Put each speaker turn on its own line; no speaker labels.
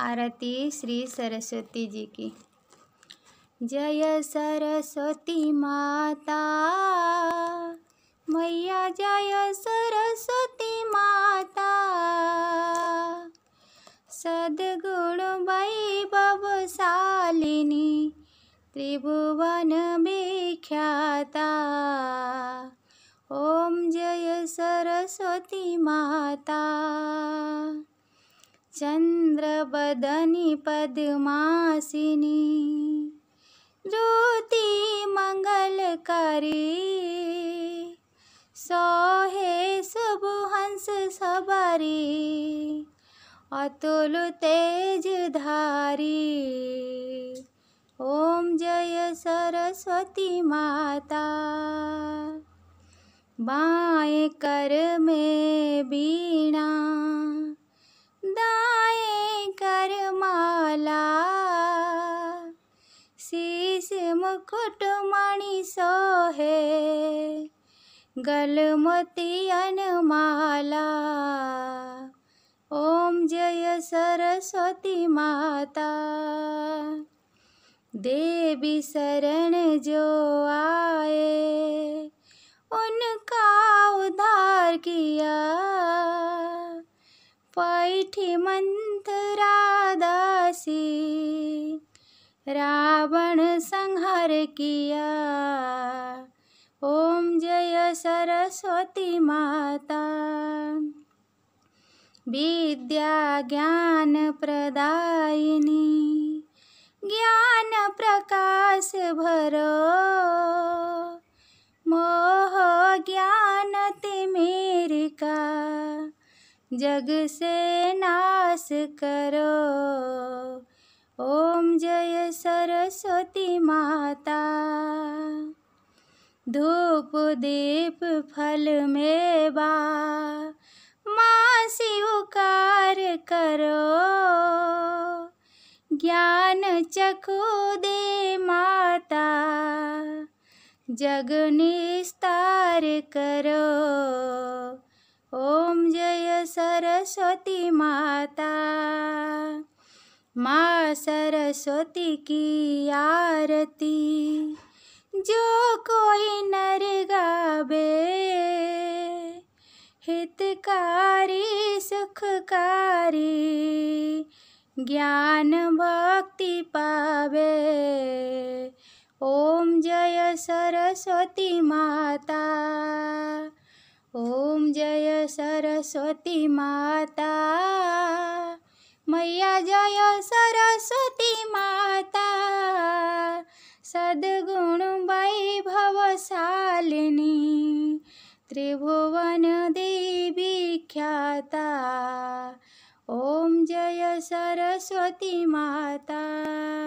आरती श्री सरस्वती जी की जय सरस्वती माता मैया जय सरस्वती माता सदगुण वैभवशालिनी त्रिभुवन विख्याता ओम जय सरस्वती माता बदनी पद्मासिनी ज्योति मंगलकारी सोहे शुभहंस सवारी अतुल तेज धारी ओम जय सरस्वती माता बाएं कर में बीणा મુકુટ મણી સોહે ગલમતી અનમાલા ઓમ જય સરસ્વતી માતા દેવી શરણ જો આએ उनका उद्धार किया पैठी मंत रादासी रावण संहार किया ओम जय सरस्वती माता विद्या ज्ञान प्रदायिनी ज्ञान प्रकाश भरो मोह ज्ञान तिमिर का जग से नाश करो ओम जय सरस्वती माता धूप दीप फल मेवा माँ स्वीकार करो ज्ञान चखो दे माता जग निस्तार करो ओम जय सरस्वती माता मा सरस्वती की आरती जो कोई नर गावे हितकारी सुखकारी ज्ञान भक्ति पावे ओम जय सरस्वती माता ओम जय सरस्वती माता मैया जय सर सरस्वती माता सद्गुण वैभवशालिनी त्रिभुवन देवी ख्याता ॐ जय सरस्वती माता